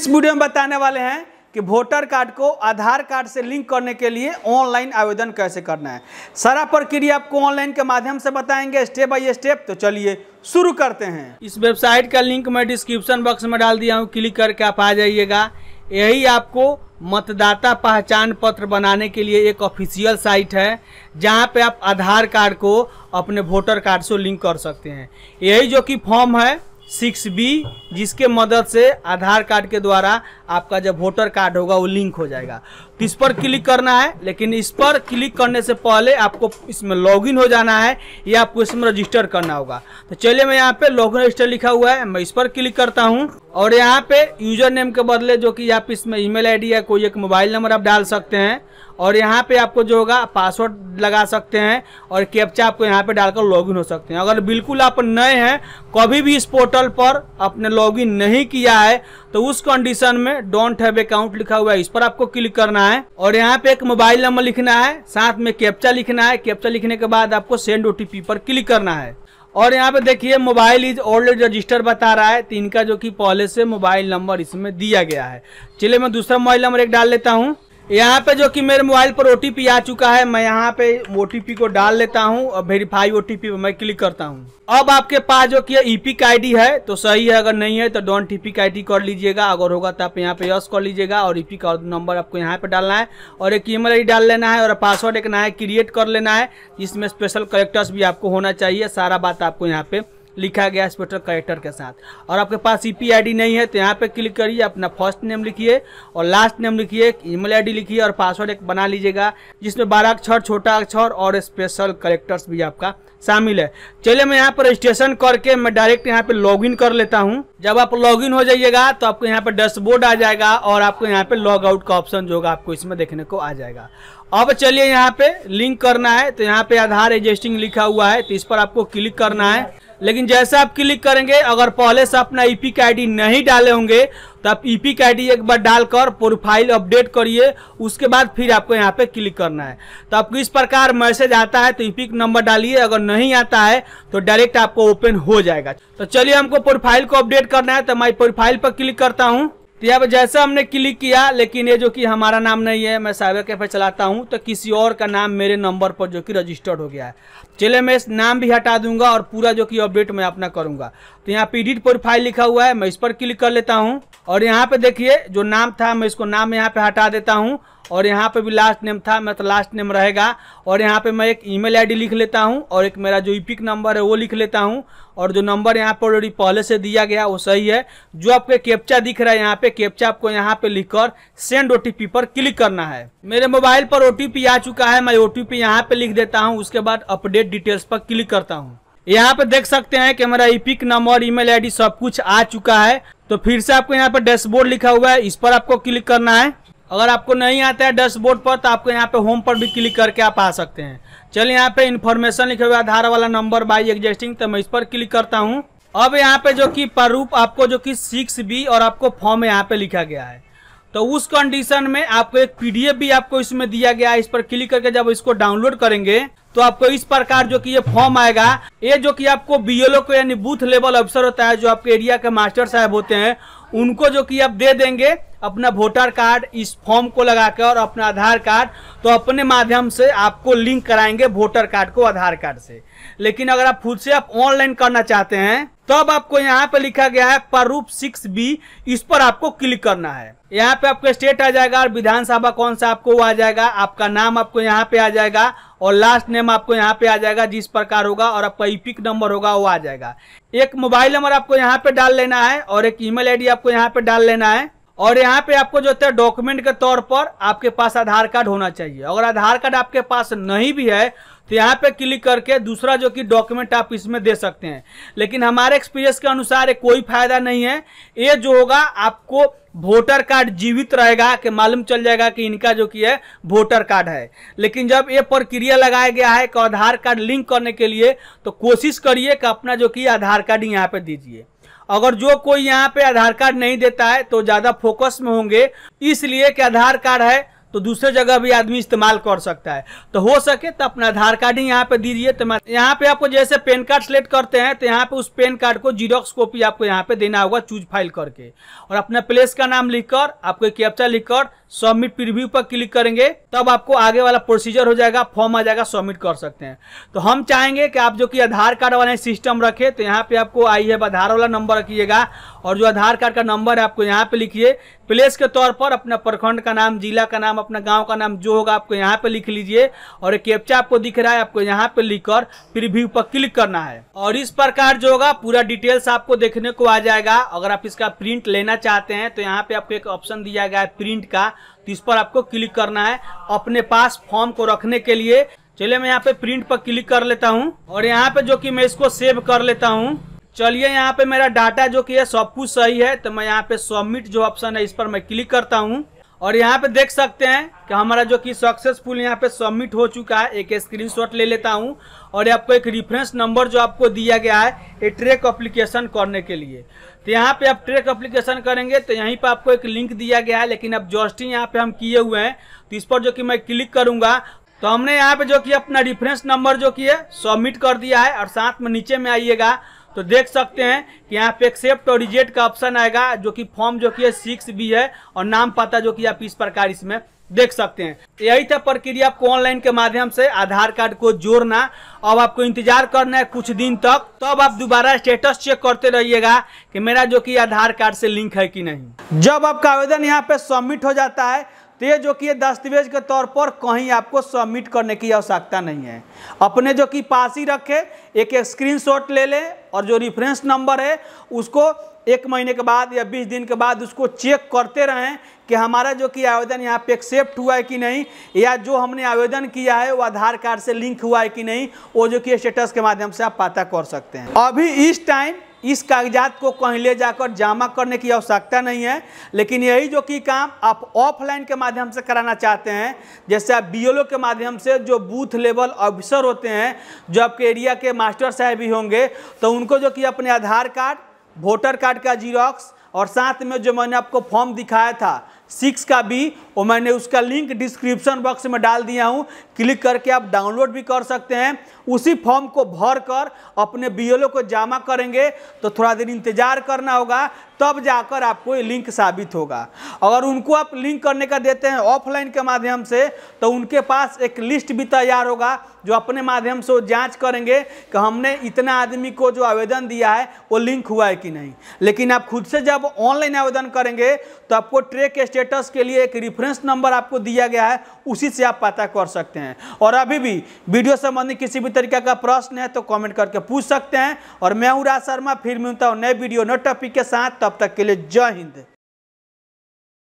इस वीडियो में बताने वाले हैं कि वोटर कार्ड को आधार कार्ड से लिंक करने के लिए ऑनलाइन आवेदन कैसे करना है सारा प्रक्रिया आपको ऑनलाइन के माध्यम से बताएंगे स्टेप बाय स्टेप तो चलिए शुरू करते हैं इस वेबसाइट का लिंक मैं डिस्क्रिप्शन बॉक्स में डाल दिया हूँ क्लिक करके आप आ जाइएगा यही आपको मतदाता पहचान पत्र बनाने के लिए एक ऑफिशियल साइट है जहां पे आप आधार कार्ड को अपने वोटर कार्ड से लिंक कर सकते हैं यही जो कि फॉर्म है सिक्स बी जिसके मदद से आधार कार्ड के द्वारा आपका जब वोटर कार्ड होगा वो लिंक हो जाएगा तो इस पर क्लिक करना है लेकिन इस पर क्लिक करने से पहले आपको इसमें लॉगिन हो जाना है या आपको इसमें रजिस्टर करना होगा तो चलिए मैं यहाँ पे लॉगिन रजिस्टर लिखा हुआ है मैं इस पर क्लिक करता हूँ और यहाँ पे यूजर नेम के बदले जो कि आप इसमें ईमेल आईडी या कोई एक मोबाइल नंबर आप डाल सकते हैं और यहाँ पे आपको जो होगा पासवर्ड लगा सकते हैं और कैप्चा आपको यहाँ पे डालकर लॉगिन हो सकते हैं अगर बिल्कुल आप नए हैं कभी भी इस पोर्टल पर आपने लॉगिन नहीं किया है तो उस कंडीशन में डोंट हैव अकाउंट लिखा हुआ है इस पर आपको क्लिक करना है और यहाँ पे एक मोबाइल नंबर लिखना है साथ में कैप्चा लिखना है कैप्चा लिखने के बाद आपको सेंड ओटीपी पर क्लिक करना है और यहाँ पे देखिए मोबाइल इज ऑलरेडी रजिस्टर बता रहा है तो इनका जो कि पहले से मोबाइल नंबर इसमें दिया गया है चलिए मैं दूसरा मोबाइल नंबर एक डाल लेता हूँ यहाँ पे जो कि मेरे मोबाइल पर ओटीपी आ चुका है मैं यहाँ पे ओटीपी को डाल लेता हूँ और वेरीफाई ओटीपी पे मैं क्लिक करता हूँ अब आपके पास जो कि ईपी का आईडी है तो सही है अगर नहीं है तो टी ईपी का आईडी कर लीजिएगा अगर होगा तो आप यहाँ पे यस कर लीजिएगा और ईपी का नंबर आपको यहाँ पे डालना है और एक ईमेल आई डाल लेना है और पासवर्ड एक नया क्रिएट कर लेना है जिसमें स्पेशल करेक्टर्स भी आपको होना चाहिए सारा बात आपको यहाँ पे लिखा गया स्पेशल कलेक्टर के साथ और आपके पास ई पी नहीं है तो यहाँ पे क्लिक करिए अपना फर्स्ट नेम लिखिए और लास्ट नेम लिखिए ईमेल आई लिखिए और पासवर्ड एक बना लीजिएगा जिसमें बारह अक्षर छोटा अक्षर और स्पेशल करेक्टर्स भी आपका शामिल है चलिए मैं यहाँ पर रजिस्ट्रेशन करके मैं डायरेक्ट यहाँ पे लॉगिन कर लेता हूँ जब आप लॉगिन हो जाइएगा तो आपको यहाँ पे डैशबोर्ड आ जाएगा और आपको यहाँ पे लॉग आउट का ऑप्शन जो होगा आपको इसमें देखने को आ जाएगा अब चलिए यहाँ पे लिंक करना है तो यहाँ पे आधार एडजस्टिंग लिखा हुआ है तो इस पर आपको क्लिक करना है लेकिन जैसे आप क्लिक करेंगे अगर पहले से अपना ईपी के डी नहीं डाले होंगे तो आप ईपी के डी एक बार डालकर प्रोफाइल अपडेट करिए उसके बाद फिर आपको यहाँ पे क्लिक करना है तो आपको इस प्रकार मैसेज आता है तो ईपी e नंबर डालिए अगर नहीं आता है तो डायरेक्ट आपको ओपन हो जाएगा तो चलिए हमको प्रोफाइल को अपडेट करना है तो मैं प्रोफाइल पर क्लिक करता हूँ तो यहाँ पर जैसे हमने क्लिक किया लेकिन ये जो कि हमारा नाम नहीं है मैं साइबर कैफे चलाता हूँ तो किसी और का नाम मेरे नंबर पर जो कि रजिस्टर्ड हो गया है चले मैं इस नाम भी हटा दूंगा और पूरा जो कि अपडेट मैं अपना करूंगा तो यहाँ पे एडिट प्रोफाइल लिखा हुआ है मैं इस पर क्लिक कर लेता हूँ और यहाँ पे देखिए जो नाम था मैं इसको नाम यहाँ पे हटा देता हूँ और यहाँ पे भी लास्ट नेम था मैं तो लास्ट नेम रहेगा और यहाँ पे मैं एक ईमेल आईडी लिख लेता हूँ और एक मेरा जो ईपिक नंबर है वो लिख लेता हूँ और जो नंबर यहाँ पर ऑलरेडी पहले से दिया गया वो सही है जो आपके कैप्चा दिख रहा है यहाँ पे कैप्चा आपको यहाँ पे लिखकर सेंड ओटीपी पर क्लिक करना है मेरे मोबाइल पर ओटीपी आ चुका है मैं ओटीपी यहाँ पे लिख देता हूँ उसके बाद अपडेट डिटेल्स पर क्लिक करता हूँ यहाँ पे देख सकते हैं कि मेरा इपिक नंबर ईमेल आईडी सब कुछ आ चुका है तो फिर से आपको यहाँ पर डैशबोर्ड लिखा हुआ है इस पर आपको क्लिक करना है अगर आपको नहीं आता है डैशबोर्ड पर तो आपको यहाँ पे होम पर भी क्लिक करके आप आ सकते हैं चलिए यहाँ पे इन्फॉर्मेशन लिखे हुए आधार वाला नंबर बाई एग्जिस्टिंग तो मैं इस पर क्लिक करता हूँ अब यहाँ पे जो कि प्रूफ आपको जो कि सिक्स बी और आपको फॉर्म यहाँ पे लिखा गया है तो उस कंडीशन में आपको एक पीडीएफ भी आपको इसमें दिया गया है इस पर क्लिक करके जब इसको डाउनलोड करेंगे तो आपको इस प्रकार जो कि ये फॉर्म आएगा ये जो कि आपको बीएलओ को यानी बूथ लेवल अफसर होता है जो आपके एरिया के मास्टर साहब होते हैं उनको जो कि आप दे देंगे अपना वोटर कार्ड इस फॉर्म को लगाकर और अपना आधार कार्ड तो अपने माध्यम से आपको लिंक कराएंगे वोटर कार्ड को आधार कार्ड से लेकिन अगर आप खुद से आप ऑनलाइन करना चाहते हैं तब तो आपको यहाँ पे लिखा गया है प्रारूप सिक्स बी इस पर आपको क्लिक करना है यहाँ पे आपका स्टेट आ जाएगा और विधानसभा कौन सा आपको वो आ जाएगा आपका नाम आपको यहाँ पे आ जाएगा और लास्ट नेम आपको यहाँ पे आ जाएगा जिस प्रकार होगा और आपका ईपिक नंबर होगा वो आ जाएगा एक मोबाइल नंबर आपको यहाँ पे डाल लेना है और एक ईमेल आईडी आपको यहाँ पे डाल लेना है और यहाँ पे आपको जो होता है डॉक्यूमेंट के तौर पर आपके पास आधार कार्ड होना चाहिए अगर आधार कार्ड आपके पास नहीं भी है तो यहाँ पे क्लिक करके दूसरा जो कि डॉक्यूमेंट आप इसमें दे सकते हैं लेकिन हमारे एक्सपीरियंस के अनुसार ये कोई फायदा नहीं है ये जो होगा आपको वोटर कार्ड जीवित रहेगा कि मालूम चल जाएगा कि इनका जो कि है वोटर कार्ड है लेकिन जब ये प्रक्रिया लगाया गया है कि आधार कार्ड लिंक करने के लिए तो कोशिश करिए कि अपना जो कि आधार कार्ड यहाँ पर दीजिए अगर जो कोई यहाँ पे आधार कार्ड नहीं देता है तो ज़्यादा फोकस में होंगे इसलिए कि आधार कार्ड है तो दूसरे जगह भी आदमी इस्तेमाल कर सकता है तो हो सके तो अपना आधार कार्ड ही यहाँ पे दीजिए तो यहाँ पे आपको जैसे पेन कार्ड सेलेक्ट करते हैं तो यहाँ पे उस पेन कार्ड को जीरोक्स कॉपी आपको यहाँ पे देना होगा चूज फाइल करके और अपना प्लेस का नाम लिखकर आपको कैप्चा लिखकर सबमिट प्रीव्यू पर क्लिक करेंगे तब आपको आगे वाला प्रोसीजर हो जाएगा फॉर्म आ जाएगा सबमिट कर सकते हैं तो हम चाहेंगे कि आप जो कि आधार कार्ड वाले सिस्टम रखे तो यहाँ पे आपको आई है आधार वाला नंबर रखिएगा और जो आधार कार्ड का नंबर है आपको यहाँ पे लिखिए प्लेस के तौर पर अपना प्रखंड का नाम जिला का नाम अपना गाँव का नाम जो होगा आपको यहाँ पे लिख लीजिए और एक कैप्चा आपको दिख रहा है आपको यहाँ पे कर प्रिव्यू पर क्लिक करना है और इस प्रकार जो होगा पूरा डिटेल्स आपको देखने को आ जाएगा अगर आप इसका प्रिंट लेना चाहते हैं तो यहाँ पे आपको एक ऑप्शन दिया गया है प्रिंट का तो इस पर आपको क्लिक करना है अपने पास फॉर्म को रखने के लिए चलिए मैं यहाँ पे प्रिंट पर क्लिक कर लेता हूँ और यहाँ पे जो कि मैं इसको सेव कर लेता हूँ चलिए यहाँ पे मेरा डाटा जो कि है सब कुछ सही है तो मैं यहाँ पे सबमिट जो ऑप्शन है इस पर मैं क्लिक करता हूँ और यहाँ पे देख सकते हैं कि हमारा जो कि सक्सेसफुल यहाँ पे सबमिट हो चुका है एक स्क्रीनशॉट ले लेता हूँ और आपको एक रिफरेंस नंबर जो आपको दिया गया है ये ट्रेक अप्लीकेशन करने के लिए तो यहाँ पे आप ट्रेक अप्लीकेशन करेंगे तो यहीं पे आपको एक लिंक दिया गया है लेकिन अब जॉस्टिंग यहाँ पे हम किए हुए हैं तो इस पर जो कि मैं क्लिक करूंगा तो हमने यहाँ पे जो कि अपना रिफरेंस नंबर जो कि है सबमिट कर दिया है और साथ में नीचे में आइएगा तो देख सकते हैं कि यहाँ पे एक्सेप्ट और रिजेक्ट का ऑप्शन आएगा जो कि फॉर्म जो कि है सिक्स बी है और नाम पता जो कि आप इस प्रकार इसमें देख सकते हैं यही था प्रक्रिया आपको ऑनलाइन के माध्यम से आधार कार्ड को जोड़ना अब आपको इंतजार करना है कुछ दिन तक तब तो आप दोबारा स्टेटस चेक करते रहिएगा कि मेरा जो कि आधार कार्ड से लिंक है कि नहीं जब आपका आवेदन यहाँ पे सबमिट हो जाता है तो ये जो कि ये दस्तावेज के तौर पर कहीं आपको सबमिट करने की आवश्यकता नहीं है अपने जो कि पास ही रखें एक एक शॉट ले लें और जो रिफ्रेंस नंबर है उसको एक महीने के बाद या बीस दिन के बाद उसको चेक करते रहें कि हमारा जो कि आवेदन यहाँ पे एक्सेप्ट हुआ है कि नहीं या जो हमने आवेदन किया है वो आधार कार्ड से लिंक हुआ है कि नहीं वो जो कि स्टेटस के माध्यम से आप पता कर सकते हैं अभी इस टाइम इस कागजात को कहीं ले जाकर जमा करने की आवश्यकता नहीं है लेकिन यही जो कि काम आप ऑफलाइन के माध्यम से कराना चाहते हैं जैसे आप बी के माध्यम से जो बूथ लेवल ऑफिसर होते हैं जो आपके एरिया के मास्टर साहब भी होंगे तो उनको जो कि अपने आधार कार्ड वोटर कार्ड का जीरोक्स और साथ में जो मैंने आपको फॉर्म दिखाया था सिक्स का भी और मैंने उसका लिंक डिस्क्रिप्शन बॉक्स में डाल दिया हूँ क्लिक करके आप डाउनलोड भी कर सकते हैं उसी फॉर्म को भर कर अपने बी को जमा करेंगे तो थोड़ा देर इंतज़ार करना होगा तब जाकर आपको ये लिंक साबित होगा अगर उनको आप लिंक करने का देते हैं ऑफलाइन के माध्यम से तो उनके पास एक लिस्ट भी तैयार होगा जो अपने माध्यम से वो जाँच करेंगे कि हमने इतना आदमी को जो आवेदन दिया है वो लिंक हुआ है कि नहीं लेकिन आप खुद से जब ऑनलाइन आवेदन करेंगे तो आपको ट्रेक स्टेटस के लिए एक रिफरेंस रेफरेंस नंबर आपको दिया गया है उसी से आप पता कर सकते हैं और अभी भी वीडियो संबंधी किसी भी तरीका का प्रश्न है तो कमेंट करके पूछ सकते हैं और मैं हूँ राज शर्मा फिर मिलता हूँ नए वीडियो नए टॉपिक के साथ तब तक के लिए जय हिंद